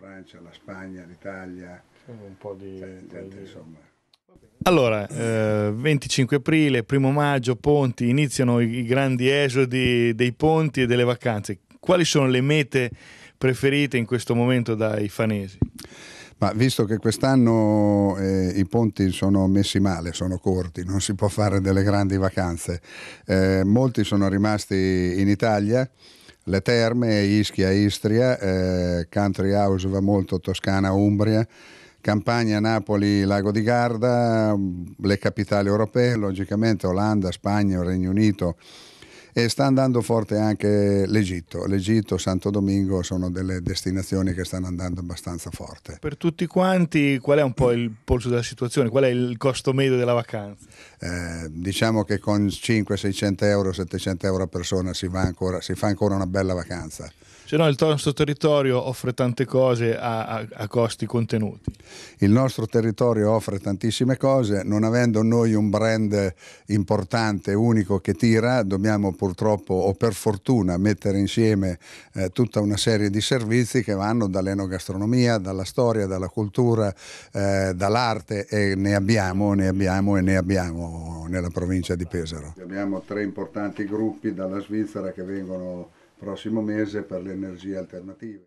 Francia, la Spagna, l'Italia, un po' di... Cioè, gente, di... insomma. Allora, eh, 25 aprile, primo maggio, ponti, iniziano i grandi esodi dei ponti e delle vacanze. Quali sono le mete preferite in questo momento dai fanesi? Ma visto che quest'anno eh, i ponti sono messi male, sono corti, non si può fare delle grandi vacanze, eh, molti sono rimasti in Italia le terme, Ischia, Istria, eh, Country House va molto Toscana, Umbria, Campania, Napoli, Lago di Garda, le capitali europee, logicamente Olanda, Spagna, Regno Unito, e sta andando forte anche l'Egitto. L'Egitto, Santo Domingo sono delle destinazioni che stanno andando abbastanza forte. Per tutti quanti, qual è un po' il polso della situazione? Qual è il costo medio della vacanza? Eh, diciamo che con 500-600 euro, 700 euro a persona si, ancora, si fa ancora una bella vacanza se no il nostro territorio offre tante cose a, a, a costi contenuti il nostro territorio offre tantissime cose, non avendo noi un brand importante, unico che tira, dobbiamo purtroppo o per fortuna mettere insieme eh, tutta una serie di servizi che vanno dall'enogastronomia, dalla storia, dalla cultura, eh, dall'arte e ne abbiamo, ne abbiamo e ne abbiamo nella provincia di Pesaro. Abbiamo tre importanti gruppi dalla Svizzera che vengono prossimo mese per le energie alternative.